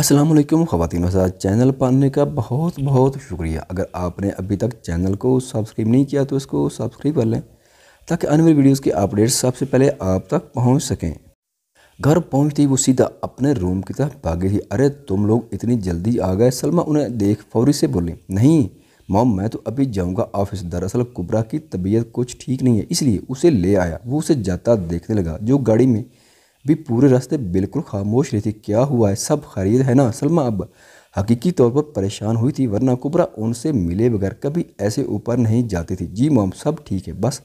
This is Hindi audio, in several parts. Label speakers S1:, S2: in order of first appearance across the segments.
S1: असलम ख़वान वसाद चैनल पर आने का बहुत बहुत शुक्रिया अगर आपने अभी तक चैनल को सब्सक्राइब नहीं किया तो इसको सब्सक्राइब कर लें ताकि आने वाली वीडियोज़ के अपडेट्स सबसे पहले आप तक पहुंच सकें घर पहुंचती वो सीधा अपने रूम की तरफ भागी थी अरे तुम लोग इतनी जल्दी आ गए सलमा उन्हें देख फौरी से बोली नहीं मोम मैं तो अभी जाऊँगा ऑफिस दरअसल कुबरा की तबीयत कुछ ठीक नहीं है इसलिए उसे ले आया वो उसे जाता देखने लगा जो गाड़ी में भी पूरे रास्ते बिल्कुल खामोश रही थी क्या हुआ है सब खरीद है ना सलमा अब हकीकी तौर पर परेशान हुई थी वरना कुबरा उनसे मिले बगैर कभी ऐसे ऊपर नहीं जाती थी जी मोम सब ठीक है बस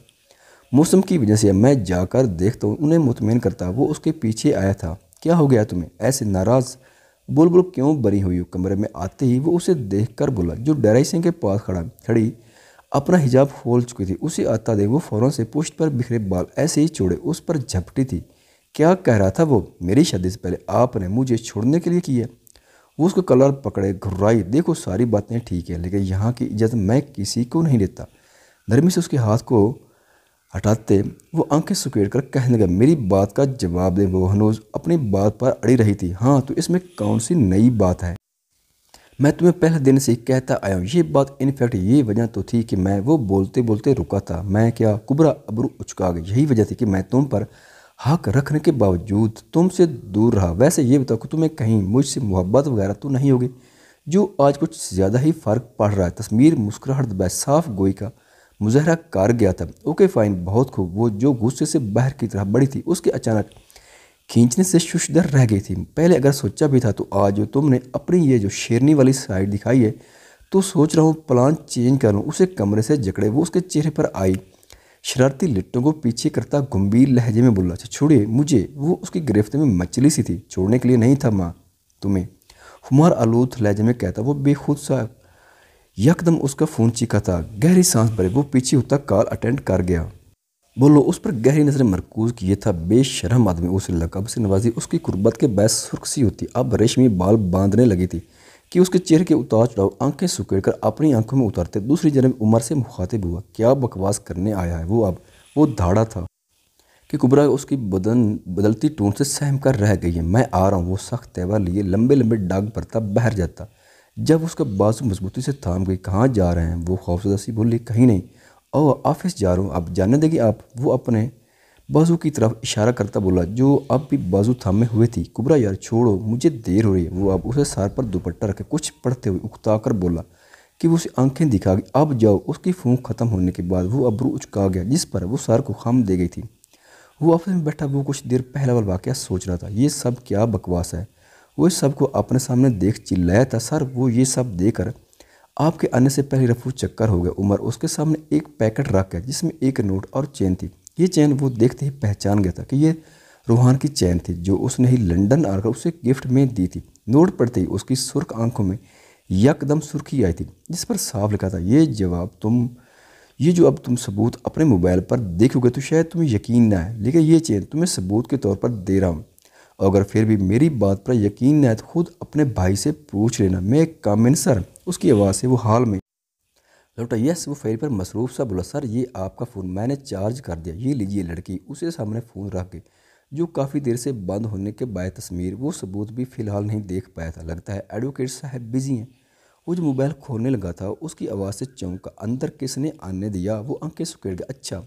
S1: मौसम की वजह से मैं जाकर देखता हूँ उन्हें मुतमिन करता वो उसके पीछे आया था क्या हो गया तुम्हें ऐसे नाराज़ बुलबुल क्यों बरी हुई हो कमरे में आते ही वो उसे देख कर बोला जो डराई सिंह के पास खड़ा खड़ी अपना हिजाब खोल चुकी थी उसे आता देख वो फ़ौरन से पुष्ट पर बिखरे बाल ऐसे ही छोड़े उस पर झपटी थी क्या कह रहा था वो मेरी शादी से पहले आपने मुझे छोड़ने के लिए किया वो उसको कलर पकड़े घुर्राई देखो सारी बातें ठीक है लेकिन यहाँ की इज्जत मैं किसी को नहीं देता नरमी से उसके हाथ को हटाते वो आंखें सुकेड़ कर कहने लगा मेरी बात का जवाब दे वो हनोज अपनी बात पर अड़ी रही थी हाँ तो इसमें कौन सी नई बात है मैं तुम्हें पहले दिन से कहता आया हूँ ये बात इनफैक्ट ये वजह तो थी कि मैं वो बोलते बोलते रुका था मैं क्या कुबरा अबरू उचका गई यही वजह थी कि मैं तुम पर हक रखने के बावजूद तुमसे दूर रहा वैसे ये बताओ कि तुम्हें कहीं मुझसे मोहब्बत वगैरह तो नहीं होगी जो आज कुछ ज़्यादा ही फ़र्क पड़ रहा है तस्मीर मुस्कुराहट साफ़ गोई का मुजहरा कार गया था ओके फाइन बहुत खूब वो जो गुस्से से बाहर की तरह बड़ी थी उसके अचानक खींचने से शुशदर रह गई थी पहले अगर सोचा भी था तो आज तुमने अपनी ये जो शेरनी वाली साइड दिखाई है तो सोच रहा हूँ प्लान चेंज कर लूँ उसे कमरे से जकड़े वो उसके चेहरे पर आई शरारती लिट्टों को पीछे करता गंभीर लहजे में बोला अच्छा, छोड़े मुझे वो उसकी गिरफ्त में मछली सी थी छोड़ने के लिए नहीं था माँ तुम्हें हुमार आलूद लहजे में कहता वो बेखुद सा यकदम उसका फ़ोन चीखा था गहरी सांस भरे वो पीछे होता कॉल अटेंड कर गया बोलो उस पर गहरी नज़र मरकूज किए था बेशरम आदमी उसे लकब से नवाजी उसकी कुर्बत के बैस सुर्ख सी होती अब रेशमी बाल बांधने लगी थी कि उसके चेहरे के उतार चढ़ाव आंखें सुकेड़ कर अपनी आंखों में उतारते दूसरी जन्म उमर से मुखातिब हुआ क्या बकवास करने आया है वो अब वो धाड़ा था कि कुबरा उसकी बदन बदलती टोन से सहम कर रह गई है मैं आ रहा हूँ वो सख्त तैवार लिए लंबे लंबे डाग पड़ता बहर जाता जब उसका बाजू मजबूती से थाम गई कहाँ जा रहे हैं वो खौफसदा सी बोली कहीं नहीं ओ ऑफिस जा रहा हूँ आप जाने देगी आप वो अपने बाजू की तरफ इशारा करता बोला जो अब भी बाजू थामे हुए थी कुबरा यार छोड़ो मुझे देर हो रही है वो अब उसे सार पर दुपट्टा रखे कुछ पढ़ते हुए उकता कर बोला कि वो उसे आंखें दिखा गई अब जाओ उसकी फूंक ख़त्म होने के बाद वो अबरू उचका गया जिस पर वो सार को खाम दे गई थी वो ऑफिस में बैठा वो कुछ देर पहला वाला वाक्य सोच रहा था ये सब क्या बकवास है वो इस सब को अपने सामने देख चिल्लाया था सर वो ये सब देकर आपके आने से पहले रफू चक्कर हो गया उमर उसके सामने एक पैकेट रख गया जिसमें एक नोट और चेन थी ये चैन वो देखते ही पहचान गया था कि ये रूहान की चैन थी जो उसने ही लंदन आकर उसे गिफ्ट में दी थी नोट पड़ते ही उसकी सुर्ख आंखों में यकदम सुर्खी आई थी जिस पर साफ लिखा था ये जवाब तुम ये जो अब तुम सबूत अपने मोबाइल पर देखोगे तो शायद तुम्हें यकीन ना है लेकिन ये चैन तुम्हें सबूत के तौर पर दे रहा हूँ अगर फिर भी मेरी बात पर यकीन ना है तो खुद अपने भाई से पूछ लेना मैं एक कामिन सर उसकी आवाज़ से वो हाल में लौटा यस वो फेरी पर मसरूफ़ सा बोला सर ये आपका फ़ोन मैंने चार्ज कर दिया ये लीजिए लड़की उसे सामने फ़ोन रख के जो काफ़ी देर से बंद होने के बाद तस्मीर वो सबूत भी फ़िलहाल नहीं देख पाया था लगता है एडवोकेट साहब बिज़ी हैं वो जो मोबाइल खोलने लगा था उसकी आवाज़ से चौंका अंदर किसने आने दिया वो आंखें सुखेड़ गया अच्छा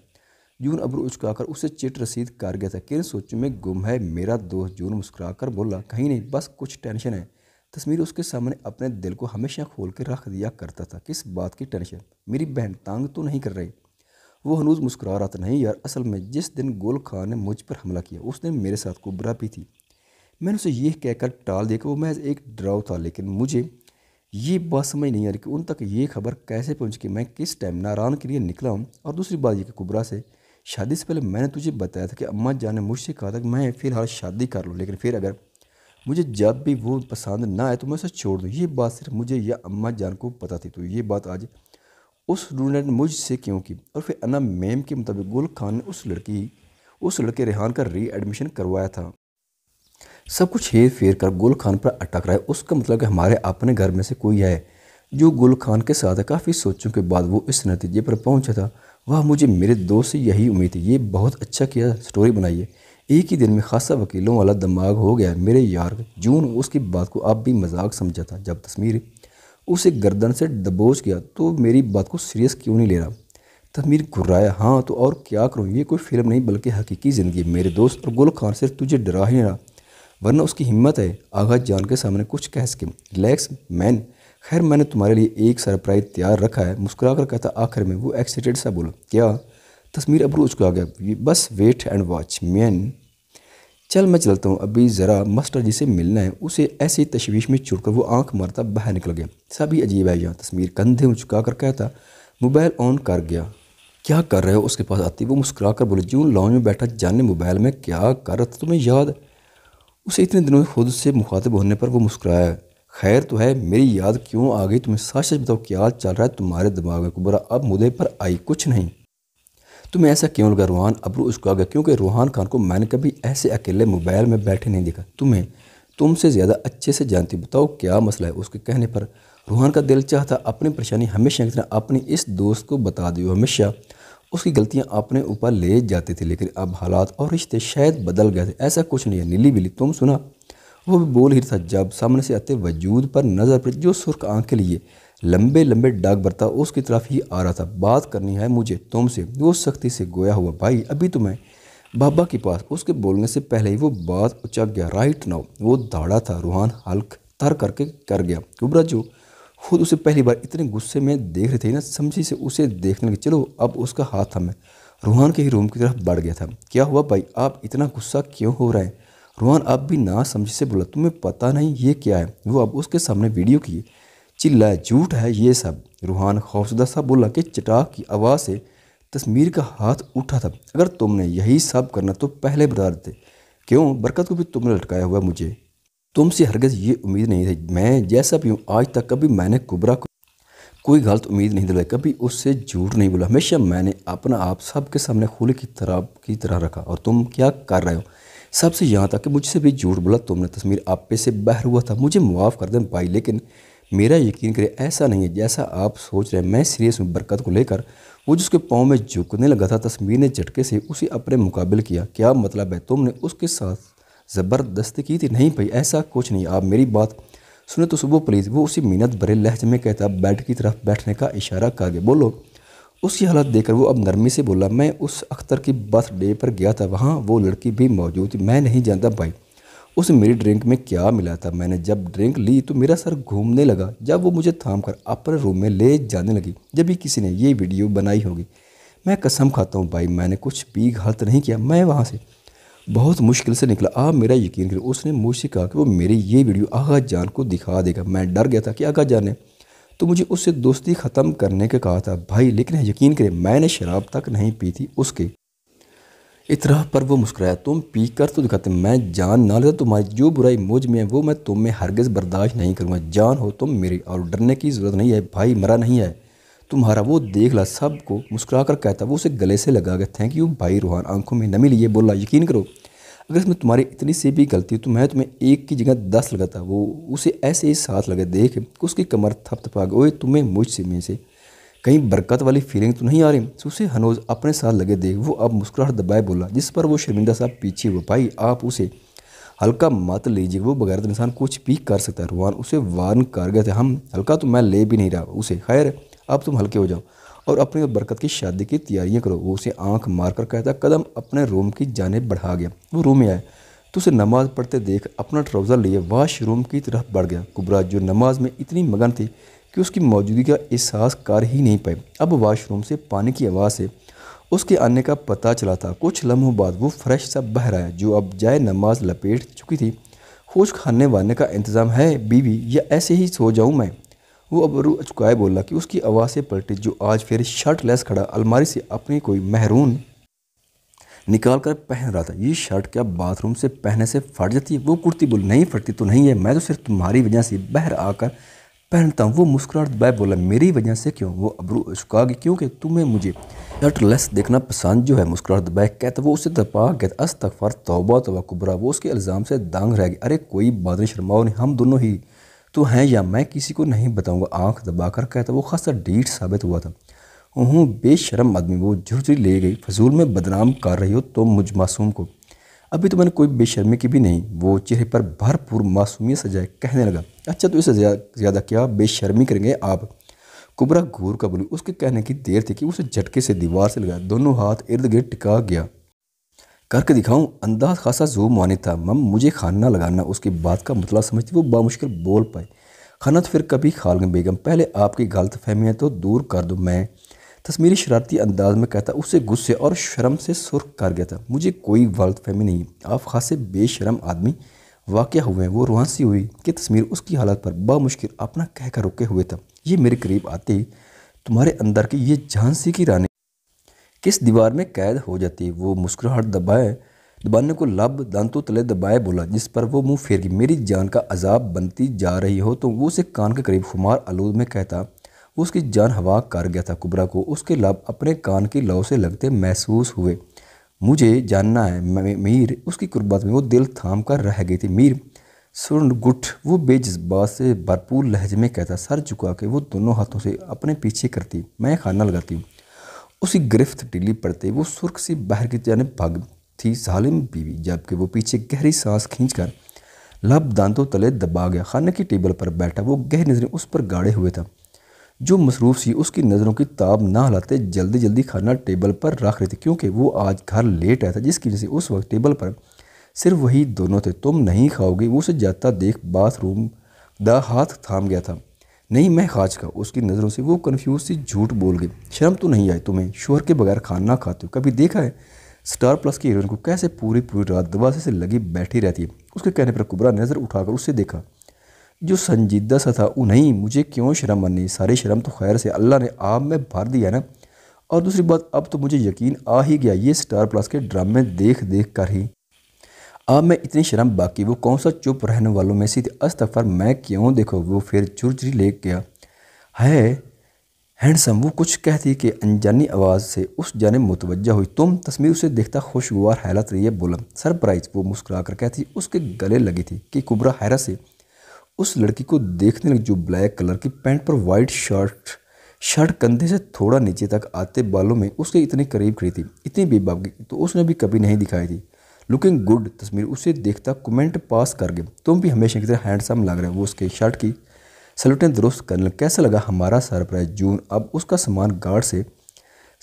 S1: जून अबरू उचकाकर उसे चिट रसीद कर गया था किन सोच में गुम है मेरा दोस्त जून मुस्कुरा बोला कहीं नहीं बस कुछ टेंशन है तस्मीर उसके सामने अपने दिल को हमेशा खोल के रख दिया करता था किस बात की टेंशन मेरी बहन तंग तो नहीं कर रही वो हनूज मुस्कुरा रहा था नहीं यार असल में जिस दिन गोल खान ने मुझ पर हमला किया उस दिन मेरे साथ कुबरा भी थी मैंने उसे यह कहकर टाल दिया कि वो महज एक ड्राव था लेकिन मुझे ये बात समझ नहीं आ रही कि उन तक ये खबर कैसे पहुँच कि मैं किस टाइम नारान के लिए निकला हूँ और दूसरी बात यह कि कुबरा से शादी से पहले मैंने तुझे बताया था कि अम्मा जान ने मुझसे कहा था कि मैं फ़िलहाल शादी कर लूँ लेकिन फिर अगर मुझे जब भी वो पसंद ना आए तो मैं उसे छोड़ दूँ ये बात सिर्फ मुझे या अम्मा जान को पता थी तो ये बात आज उस स्टूडेंट ने मुझसे क्यों की और फिर अना मैम के मुताबिक गुल खान ने उस लड़की उस लड़के रेहान का री एडमिशन करवाया था सब कुछ हेर फेर कर गुल खान पर अटक रहा है उसका मतलब है हमारे अपने घर में से कोई है जो गुल खान के साथ काफ़ी सोचों के बाद वो इस नतीजे पर पहुंचा था वह मुझे मेरे दोस्त से यही उम्मीद थी ये बहुत अच्छा किया स्टोरी बनाई है एक ही दिन में खासा वकीलों वाला दिमाग हो गया मेरे यार जून उसकी बात को अब भी मजाक समझा था जब तस्मीर उसे गर्दन से दबोच गया तो मेरी बात को सीरियस क्यों नहीं ले रहा तस्मीर घुर्राया हाँ तो और क्या करूँ ये कोई फिल्म नहीं बल्कि हकीकी ज़िंदगी मेरे दोस्त और गुल खान सिर्फ तुझे डरा ही नहीं रहा वरना उसकी हिम्मत है आगा जान के सामने कुछ कह सके रिलैक्स मैन खैर मैंने तुम्हारे लिए एक सरप्राइज़ तैयार रखा है मुस्कुरा कर कहता आखिर में वो एक्साइटेड सा बोला क्या तस्मीर को उचका गया बस वेट एंड वॉच मैन चल मैं चलता हूँ अभी ज़रा मास्टर जी से मिलना है उसे ऐसी तशवीश में चुड़कर वो आंख मारता बाहर निकल गया सभी अजीब है यहाँ तस्वीर कंधे में चुका कर कहता मोबाइल ऑन कर गया क्या कर रहे हो उसके पास आती वो मुस्कुरा कर बोले जून लॉन्च में बैठा जाने मोबाइल में क्या कर रहा था तुम्हें याद उसे इतने दिनों में खुद से मुखातब होने पर वो मुस्कुराया खैर तो है मेरी याद क्यों आ गई तुम्हें सच सच बताओ क्या चल रहा है तुम्हारे दिमाग में कुबरा अब मुदे पर आई कुछ नहीं तो मैं ऐसा क्यों लगा रूहान अबरू उसको आ गया क्योंकि रूहान खान को मैंने कभी ऐसे अकेले मोबाइल में बैठे नहीं देखा तुम्हें तुमसे ज़्यादा अच्छे से जानती बताओ क्या मसला है उसके कहने पर रूहान का दिल चाहता अपनी परेशानी हमेशा की तरह अपने इस दोस्त को बता दियो हमेशा उसकी गलतियां अपने ऊपर ले जाते थे लेकिन अब हालात और रिश्ते शायद बदल गए थे ऐसा कुछ नहीं है नीली बिली तुम सुना वो भी बोल ही था जब सामने से आते वजूद पर नज़र पड़े जो सुर्ख आँख के लिए लंबे लंबे डाक बरता उसकी तरफ ही आ रहा था बात करनी है मुझे तुमसे वो सख्ती से गोया हुआ भाई अभी तुम्हें तो बाबा के पास उसके बोलने से पहले ही वो बात उचक गया राइट नाउ वो दाड़ा था रूहान हल्क तर करके कर गया कुबरा जो खुद उसे पहली बार इतने गुस्से में देख रहे थे ना समझी से उसे देखने लगे चलो अब उसका हाथ था मैं रूहान के ही रूम की तरफ बढ़ गया था क्या हुआ भाई आप इतना गुस्सा क्यों हो रहा है रूहान अब भी ना समझी से बोला तुम्हें पता नहीं ये क्या है वो अब उसके सामने वीडियो किए चिल्ला झूठ है ये सब रूहान खौफजदा सा बोला कि चटाक की आवाज़ से तस्मीर का हाथ उठा था अगर तुमने यही सब करना तो पहले बता देते क्यों बरकत को भी तुमने लटकाया हुआ मुझे तुमसे हरगज़ ये उम्मीद नहीं थी मैं जैसा भी हूँ आज तक कभी मैंने कुबरा को कोई गलत उम्मीद नहीं दिलाई कभी उससे झूठ नहीं बोला हमेशा मैंने अपना आप सबके सामने खुले की तरह की तरह रखा और तुम क्या कर रहे हो सबसे यहाँ तक कि मुझसे भी झूठ बोला तुमने तस्वीर आपे से बहर हुआ था मुझे मुआफ़ कर दें भाई लेकिन मेरा यकीन करें ऐसा नहीं है जैसा आप सोच रहे हैं मैं सीरियस हूँ बरकत को लेकर वो जिसके पाँव में झुकने लगा था तस्मीर ने झटके से उसे अपने मुकाबले किया क्या मतलब है तुमने उसके साथ ज़बरदस्ती की थी नहीं भाई ऐसा कुछ नहीं आप मेरी बात सुने तो सुबह प्लीज़ वो उसी मिनत भरे लहजे में कहता बैठ की तरफ बैठने का इशारा कर गया बोलो उसकी हालत देखकर वो अब नरमी से बोला मैं उस अख्तर की बर्थडे पर गया था वहाँ वो लड़की भी मौजूद थी मैं नहीं जानता भाई उस मेरी ड्रिंक में क्या मिला था मैंने जब ड्रिंक ली तो मेरा सर घूमने लगा जब वो मुझे थाम कर अपर रूम में ले जाने लगी जब भी किसी ने ये वीडियो बनाई होगी मैं कसम खाता हूँ भाई मैंने कुछ भी गलत नहीं किया मैं वहाँ से बहुत मुश्किल से निकला आप मेरा यकीन करो उसने मुझसे कहा कि वो मेरी ये वीडियो आगा जान को दिखा देगा मैं डर गया था कि आगा जान ने तो मुझे उससे दोस्ती ख़त्म करने का कहा था भाई लेकिन यकीन करें मैंने शराब तक नहीं पी थी उसके इतरा पर वो मुस्कुराया तुम पी कर तो दिखाते मैं जान ना लेता तुम्हारी जो बुराई मुझ में है वो मैं तुम में हरगज़ बर्दाश्त नहीं करूँगा जान हो तुम मेरी और डरने की ज़रूरत नहीं है भाई मरा नहीं है तुम्हारा वो देख ला सब को मुस्कुरा कर कहता वो उसे गले से लगा गया थैंक यू भाई रूहान आंखों में नमी लिए बोला यकीन करो अगर इसमें तुम्हारी इतनी सी भी गलती हो तो मैं तुम्हें एक की जगह दस लगाता वो उसे ऐसे ही साथ लगे देख उसकी कमर थपथपा गई तुम्हें मुझ से में से कहीं बरकत वाली फीलिंग तो नहीं आ रही उसे हनोज अपने साथ लगे देख वो अब मुस्कुराहट दबाए बोला जिस पर वो शर्मिंदा साहब पीछे वो भाई आप उसे हल्का मत लीजिए वो बगैरत तो इंसान कुछ भी कर सकता है रुहान उसे वार्न कर गए थे हम हल्का तो मैं ले भी नहीं रहा उसे खैर अब तुम हल्के हो जाओ और अपनी और बरकत की शादी की तैयारियां करो वो उसे आंख मार कर कहता कदम अपने रूम की जानब बढ़ा गया वो रूम में आया तो उसे नमाज़ पढ़ते देख अपना ट्राउज़र लिए वाशरूम की तरफ बढ़ गया कुबरा जो नमाज में इतनी मगन थी कि उसकी मौजूदगी का एहसास कर ही नहीं पाए अब वाशरूम से पानी की आवाज़ से उसके आने का पता चला था कुछ लम्हों बाद वो फ्रेश सा बहर आया जो अब जाए नमाज लपेट चुकी थी खुश खाने वाने का इंतज़ाम है बीवी या ऐसे ही सो जाऊँ मैं वो अब रू चुकाए बोला कि उसकी आवाज़ से पलटी जो आज फिर शर्ट लेस खड़ा अलमारी से अपनी कोई महरून निकाल कर पहन रहा था ये शर्ट क्या बाथरूम से पहनने से फट जाती है वो कुर्ती बोल नहीं फटती तो नहीं है मैं तो सिर्फ तुम्हारी वजह से बहर आकर पहनता हूँ वो मुस्कुराट बाय बोला मेरी वजह से क्यों वो अबरू उसका क्योंकि तुम्हें मुझे लेस देखना पसंद जो है मुस्कुराट बाय कहता वो उसे उससे अस तक फर तोबा तोबा कुबरा वो उसके इल्ज़ाम से दांग रह गया अरे कोई बात नहीं शर्माओ नहीं हम दोनों ही तो हैं या मैं किसी को नहीं बताऊँगा आँख दबा कर कहता वो खासा डीठ साबित हुआ था हूँ बेशरम आदमी वो झुरझुरी ले गई फजूल में बदनाम कर रही हो तुम तो मुझ मासूम को अभी तो मैंने कोई बेशर्मी की भी नहीं वो चेहरे पर भरपूर मासूमियत सजाए कहने लगा अच्छा तो इससे ज़्यादा क्या बेशर्मी करेंगे आप कुबरा घूर का बोली उसके कहने की देर थी कि उसे झटके से दीवार से लगाया दोनों हाथ इर्द गिर्द टिका गया करके दिखाऊं अंदाज खासा जो माने था मम मुझे खाना लगाना उसकी बात का मतलब समझती वो बामुश्किल बोल पाए खाना तो फिर कभी लेंगे बेगम पहले आपकी गलत फहमियाँ तो दूर कर दो मैं तस्मीरी तो शरारती अंदाज में कहता उसे गुस्से और शर्म से सुर्ख कर गया था मुझे कोई गलत फहमी नहीं आप खासे बेशरम आदमी वाक़ हुए हैं वो रोहानसी हुई कि तस्मीर उसकी हालत पर बामुश्किल अपना कहकर रुके हुए था ये मेरे करीब आते ही तुम्हारे अंदर की ये झांसी की रानी किस दीवार में कैद हो जाती वो मुस्कुराहट दबाए दबाने को लब दांतों तले दबाए बोला जिस पर वो मुंह फेर गई मेरी जान का अजाब बनती जा रही हो तो वो उसे कान के करीब खुमार आलूद में कहता उसकी जान हवा कर गया था कुबरा को उसके लब अपने कान की लौ से लगते महसूस हुए मुझे जानना है मीर उसकी कुर्बत में वो दिल थाम कर रह गई थी मीर गुट वो बेजज्बात से भरपूर लहजे में कहता सर झुका के वो दोनों हाथों से अपने पीछे करती मैं खाना लगाती हूँ उसी गिरफ्त टीली पड़ते वो सुर्ख सी बाहर की जानब भाग थी सालिम बीवी जबकि वो पीछे गहरी सांस कर लब दांतों तले दबा गया खाने की टेबल पर बैठा वो गहरी नजरें उस पर गाड़े हुए था जो मसरूफ़ सी उसकी नज़रों की ताब ना हिलाते जल्दी जल्दी खाना टेबल पर रख रहे थे क्योंकि वो आज घर लेट आया था जिसकी वजह से उस वक्त टेबल पर सिर्फ वही दोनों थे तुम नहीं खाओगे वो उसे जाता देख बाथरूम दा हाथ थाम गया था नहीं मैं खाज का उसकी नज़रों से वो कन्फ्यूज सी झूठ बोल गई शर्म तो नहीं आई तुम्हें शोहर के बगैर खाना खाते हो कभी देखा है स्टार प्लस की हीरोइन को कैसे पूरी पूरी रात दबासे से लगी बैठी रहती है उसके कहने पर कुबरा नज़र उठाकर उससे देखा जो संजीदा सा था वो नहीं मुझे क्यों शर्म मरनी सारी शर्म तो खैर से अल्लाह ने आप में भर दिया ना और दूसरी बात अब तो मुझे यकीन आ ही गया ये स्टार प्लस के ड्रामे देख देख कर ही आप में इतनी शर्म बाकी वो कौन सा चुप रहने वालों में से अस्तफर मैं क्यों देखो वो फिर चुरचुरी ले गया है हैंडसम वो कुछ कहती कि अनजानी आवाज़ से उस जाने मुतवजा हुई तुम तस्वीर उसे देखता खुशगवार हैरत रही है बोला सरप्राइज वो मुस्कुरा कर कहती उसके गले लगी थी कि कुबरा हैरत से उस लड़की को देखने लगी जो ब्लैक कलर की पैंट पर वाइट शर्ट शर्ट कंधे से थोड़ा नीचे तक आते बालों में उसके इतने करीब खड़ी थी इतनी बेबाब तो उसने भी कभी नहीं दिखाई थी लुकिंग गुड तस्वीर उसे देखता कमेंट पास कर गए तुम भी हमेशा की तरह हैंडसम लग रहे हो वो उसके शर्ट की सलूटें दुरुस्त करने कैसा लगा हमारा सरप्राइज जून अब उसका सामान गार्ड से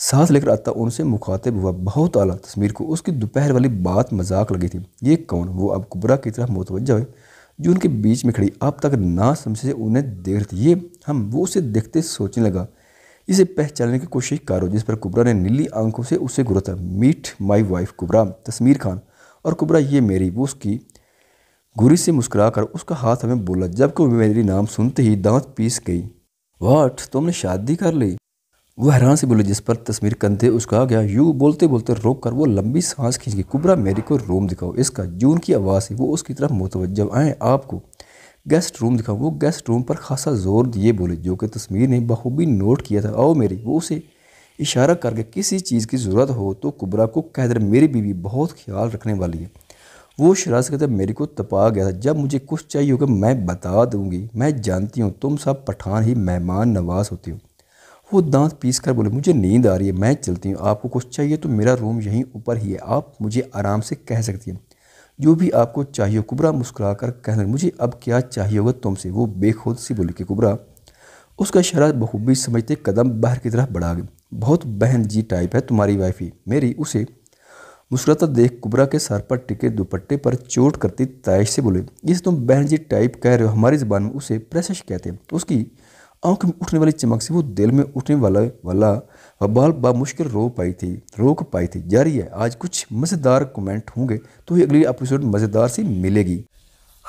S1: साथ लेकर आता उनसे मुखातिब हुआ बहुत आला तस्वीर को उसकी दोपहर वाली बात मजाक लगी थी ये कौन वो अब कुबरा की तरह मुतवजा हुई जो उनके बीच में खड़ी अब तक ना समझे उन्हें देख रही ये हम वो उसे देखते सोचने लगा इसे पहचानने की कोशिश करो जिस पर कुबरा ने नीली आंखों से उसे था meet my wife Kubra Tasmeer Khan और कुबरा ये मेरी वो उसकी गुरी से मुस्करा कर उसका हाथ हमें बोला जबकि मेरी नाम सुनते ही दांत पीस गई वाट तुमने शादी कर ली वह हैरान से बोले जिस पर तस्वीर कंधे उसका गया यूँ बोलते बोलते रोक कर वो लंबी सांस खींच गई कुबरा मेरी को रूम दिखाओ इसका जून की आवाज़ थी वो उसकी तरफ मुतवज आए आपको गेस्ट रूम दिखाओ वो गेस्ट रूम पर खासा जोर दिए बोले जो कि तस्वीर ने बखूबी नोट किया था आओ मेरी वो उसे इशारा करके किसी चीज़ की ज़रूरत हो तो कुबरा को कह दे मेरी बीवी बहुत ख्याल रखने वाली है वो शराज कहते मेरे को तपा गया था जब मुझे कुछ चाहिए होगा मैं बता दूंगी मैं जानती हूँ तुम सब पठान ही मेहमान नवाज होती हो वो दांत पीस कर बोले मुझे नींद आ रही है मैं चलती हूँ आपको कुछ चाहिए तो मेरा रूम यहीं ऊपर ही है आप मुझे आराम से कह सकती हैं जो भी आपको चाहिए कुबरा मुस्कुरा कर कहने मुझे अब क्या चाहिए होगा तुमसे वो बेखुद सी बोली कि कुबरा उसका शराब बखूबी समझते कदम बाहर की तरफ बढ़ा गए बहुत बहन जी टाइप है तुम्हारी वाइफी मेरी उसे मुस्कुराता देख कुबरा के सर पर टिके दुपट्टे पर चोट करती ताइश से बोले जिसे तुम बहन जी टाइप कह रहे हो हमारी ज़बान में उसे प्रेसश कहते हैं उसकी आंख में उठने वाली चमक से वो दिल में उठने वाला वाला बा बामुश्किल रो पाई थी रोक पाई थी जारी है आज कुछ मज़ेदार कमेंट होंगे तो ही अगली एपिसोड मज़ेदार सी मिलेगी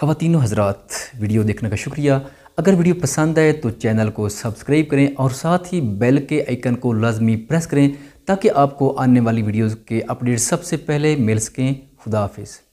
S1: खातिनों हजरात वीडियो देखने का शुक्रिया अगर वीडियो पसंद आए तो चैनल को सब्सक्राइब करें और साथ ही बेल के आइकन को लाजमी प्रेस करें ताकि आपको आने वाली वीडियोज़ के अपडेट सबसे पहले मिल सकें खुदाफिज